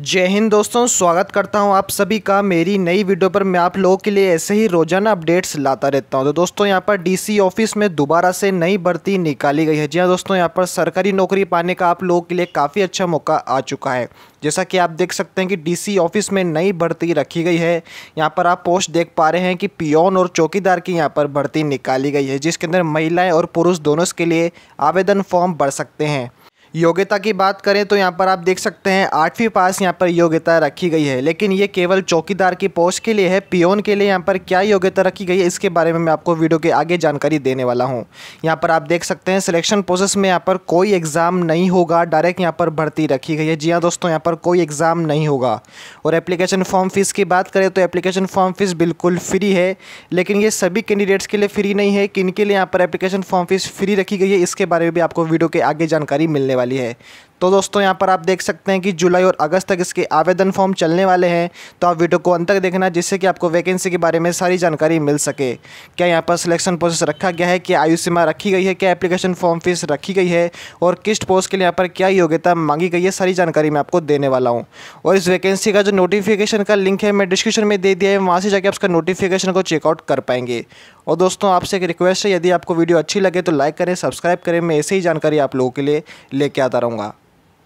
जय हिंद दोस्तों स्वागत करता हूं आप सभी का मेरी नई वीडियो पर मैं आप लोगों के लिए ऐसे ही रोजाना अपडेट्स लाता रहता हूं तो दोस्तों यहां पर डीसी ऑफिस में दोबारा से नई भर्ती निकाली गई है जी हां दोस्तों यहां पर सरकारी नौकरी पाने का आप लोगों के लिए काफ़ी अच्छा मौका आ चुका है जैसा कि आप देख सकते हैं कि डी ऑफिस में नई भर्ती रखी गई है यहाँ पर आप पोस्ट देख पा रहे हैं कि पियोन और चौकीदार की यहाँ पर भर्ती निकाली गई है जिसके अंदर महिलाएँ और पुरुष दोनों के लिए आवेदन फॉर्म भर सकते हैं योग्यता की बात करें तो यहाँ पर आप देख सकते हैं आठवीं पास यहाँ पर योग्यता रखी गई है लेकिन ये केवल चौकीदार की पोस्ट के लिए है पियोन के लिए यहाँ पर क्या योग्यता रखी गई है इसके बारे में मैं आपको वीडियो के आगे जानकारी देने वाला हूँ यहाँ पर आप देख सकते हैं सिलेक्शन प्रोसेस में यहाँ पर कोई एग्ज़ाम नहीं होगा डायरेक्ट यहाँ पर भर्ती रखी गई है जी हाँ दोस्तों यहाँ पर कोई एग्ज़ाम नहीं होगा और एप्लीकेशन फॉर्म फ़ीस की बात करें तो एप्लीकेशन फॉर्म फ़ीस बिल्कुल फ्री है लेकिन ये सभी कैंडिडेट्स के लिए फ्री नहीं है किन के लिए यहाँ पर एप्लीकेशन फॉर्म फ़ीस फ्री रखी गई है इसके बारे में भी आपको वीडियो के आगे जानकारी मिलने वाली है तो दोस्तों यहाँ पर आप देख सकते हैं कि जुलाई और अगस्त तक इसके आवेदन फॉर्म चलने वाले हैं तो आप वीडियो को अंत तक देखना जिससे कि आपको वैकेंसी के बारे में सारी जानकारी मिल सके क्या यहाँ पर सिलेक्शन प्रोसेस रखा गया है क्या आयु सीमा रखी गई है क्या एप्लीकेशन फॉर्म फीस रखी गई है और किस पोस्ट के लिए यहाँ पर क्या योग्यता मांगी गई है सारी जानकारी मैं आपको देने वाला हूँ और इस वैकेंसी का जो नोटिफिकेशन का लिंक है मैं डिस्क्रिप्शन में दे दिया है वहाँ से जाकर उसका नोटिफिकेशन को चेकआउट कर पाएंगे और दोस्तों आपसे एक रिक्वेस्ट है यदि आपको वीडियो अच्छी लगे तो लाइक करें सब्सक्राइब करें मैं ऐसे ही जानकारी आप लोगों के लिए लेके आता रहूँगा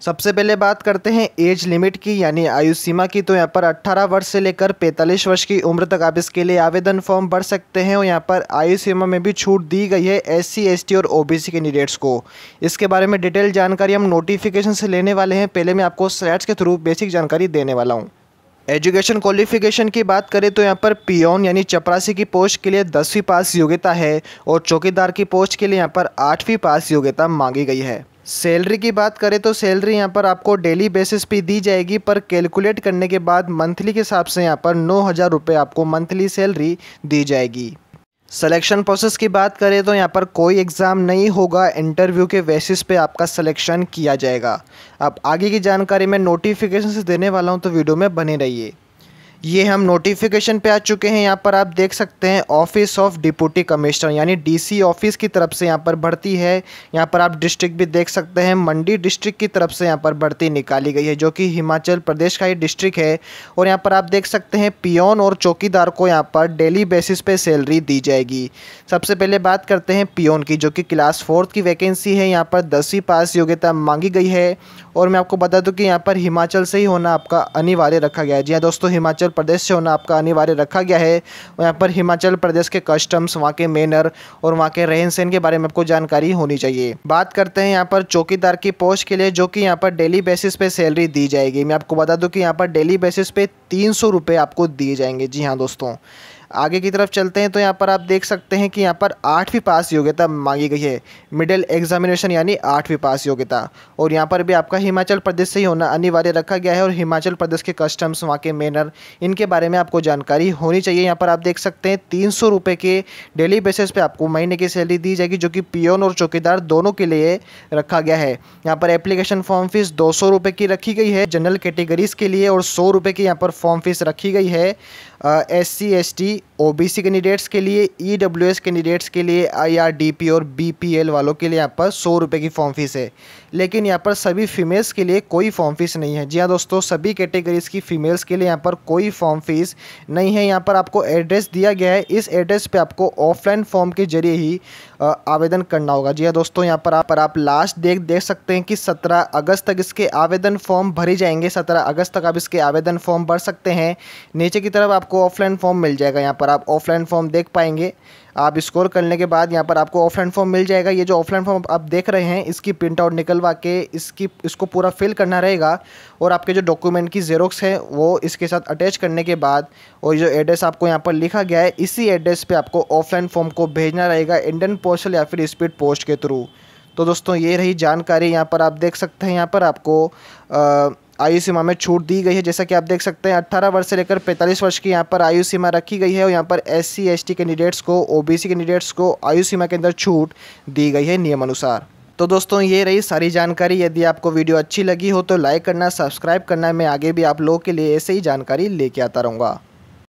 सबसे पहले बात करते हैं एज लिमिट की यानी आयु सीमा की तो यहाँ पर 18 वर्ष से लेकर 45 वर्ष की उम्र तक आप इसके लिए आवेदन फॉर्म भर सकते हैं और यहाँ पर आयु सीमा में भी छूट दी गई है एस टी और ओबीसी कैंडिडेट्स को इसके बारे में डिटेल जानकारी हम नोटिफिकेशन से लेने वाले हैं पहले मैं आपको स्लैट्स के थ्रू बेसिक जानकारी देने वाला हूँ एजुकेशन क्वालिफिकेशन की बात करें तो यहाँ पर पियोन यानी चपरासी की पोस्ट के लिए दसवीं पास योग्यता है और चौकीदार की पोस्ट के लिए यहाँ पर आठवीं पास योग्यता मांगी गई है सैलरी की बात करें तो सैलरी यहाँ पर आपको डेली बेसिस पे दी जाएगी पर कैलकुलेट करने के बाद मंथली के हिसाब से यहाँ पर नौ हज़ार रुपये आपको मंथली सैलरी दी जाएगी सिलेक्शन प्रोसेस की बात करें तो यहाँ पर कोई एग्ज़ाम नहीं होगा इंटरव्यू के बेसिस पे आपका सिलेक्शन किया जाएगा अब आगे की जानकारी मैं नोटिफिकेशन से देने वाला हूँ तो वीडियो में बने रहिए ये हम नोटिफिकेशन पे आ चुके हैं यहाँ पर आप देख सकते हैं ऑफिस ऑफ डिप्टी कमिश्नर यानी डीसी ऑफिस की तरफ से यहाँ पर भर्ती है यहाँ पर आप डिस्ट्रिक्ट भी देख सकते हैं मंडी डिस्ट्रिक्ट की तरफ से यहाँ पर भर्ती निकाली गई है जो कि हिमाचल प्रदेश का ही डिस्ट्रिक्ट है और यहाँ पर आप देख सकते हैं पियोन और चौकीदार को यहाँ पर डेली बेसिस पे सैलरी दी जाएगी सबसे पहले बात करते हैं पियोन की जो कि क्लास फोर्थ की वैकेंसी है यहाँ पर दसवीं पास योग्यता मांगी गई है और मैं आपको बता दूँ कि यहाँ पर हिमाचल से ही होना आपका अनिवार्य रखा गया है जी हाँ दोस्तों हिमाचल हिमाचल प्रदेश से होना आपका अनिवार्य रखा गया है यहाँ पर हिमाचल प्रदेश के कस्टम्स वहाँ के मेनर और वहाँ के रहन सहन के बारे में आपको जानकारी होनी चाहिए बात करते हैं यहाँ पर चौकीदार की पोस्ट के लिए जो कि यहाँ पर डेली बेसिस पे सैलरी दी जाएगी मैं आपको बता दूँ कि यहाँ पर डेली बेसिस पे तीन आपको दिए जाएंगे जी हाँ दोस्तों आगे की तरफ चलते हैं तो यहाँ पर आप देख सकते हैं कि यहाँ पर आठवीं पास योग्यता मांगी गई है मिडिल एग्जामिनेशन यानी आठवीं पास योग्यता और यहाँ पर भी आपका हिमाचल प्रदेश से ही होना अनिवार्य रखा गया है और हिमाचल प्रदेश के कस्टम्स वहाँ के मेनर इनके बारे में आपको जानकारी होनी चाहिए यहाँ पर आप देख सकते हैं तीन सौ रुपये के डेली बेसिस पर आपको महीने की सैलरी दी जाएगी जो कि पियोन और चौकीदार दोनों के लिए रखा गया है यहाँ पर एप्लीकेशन फॉर्म फीस दो सौ रुपये की रखी गई है जनरल कैटेगरीज़ के लिए और सौ रुपये की यहाँ पर फॉर्म फीस रखी गई है S C S T OBC candidates के लिए ईडब्ल्यूएस e कैंडिडेट्स के लिए आईआरडीपी और बीपीएल वालों के लिए यहाँ पर सौ रुपये की फॉर्म फीस है लेकिन यहाँ पर सभी फीमेल्स के लिए कोई फॉर्म फीस नहीं है जी हाँ दोस्तों सभी कैटेगरीज की फीमेल्स के लिए यहाँ पर कोई फॉर्म फीस नहीं है यहाँ पर आपको एड्रेस दिया गया है इस एड्रेस पर आपको ऑफलाइन फॉर्म के जरिए ही आवेदन करना होगा जी हाँ दोस्तों यहाँ पर आप पर आप लास्ट देख देख सकते हैं कि 17 अगस्त तक इसके आवेदन फॉर्म भरे जाएंगे 17 अगस्त तक आप इसके आवेदन फॉर्म भर सकते हैं नीचे की तरफ आपको ऑफलाइन फॉर्म मिल जाएगा यहाँ पर आप ऑफलाइन फॉर्म देख पाएंगे आप स्कोर करने के बाद यहाँ पर आपको ऑफलाइन फॉर्म मिल जाएगा ये जो ऑफलाइन फॉर्म आप देख रहे हैं इसकी प्रिंट आउट निकलवा के इसकी इसको पूरा फिल करना रहेगा और आपके जो डॉक्यूमेंट की जेरोक्स है वो इसके साथ अटैच करने के बाद और जो एड्रेस आपको यहाँ पर लिखा गया है इसी एड्रेस पर आपको ऑफलाइन फॉर्म को भेजना रहेगा इंडियन पोस्टल या फिर स्पीड पोस्ट के थ्रू तो दोस्तों ये रही जानकारी यहाँ पर आप देख सकते हैं यहाँ पर आपको आ, आयु सीमा में छूट दी गई है जैसा कि आप देख सकते हैं अट्ठारह वर्ष से लेकर पैंतालीस वर्ष की यहाँ पर आयु सीमा रखी गई है और यहाँ पर एस सी एस कैंडिडेट्स को ओबीसी कैंडिडेट्स को आयु सीमा के अंदर छूट दी गई है नियमानुसार तो दोस्तों ये रही सारी जानकारी यदि आपको वीडियो अच्छी लगी हो तो लाइक करना सब्सक्राइब करना मैं आगे भी आप लोगों के लिए ऐसे ही जानकारी लेके आता रहूँगा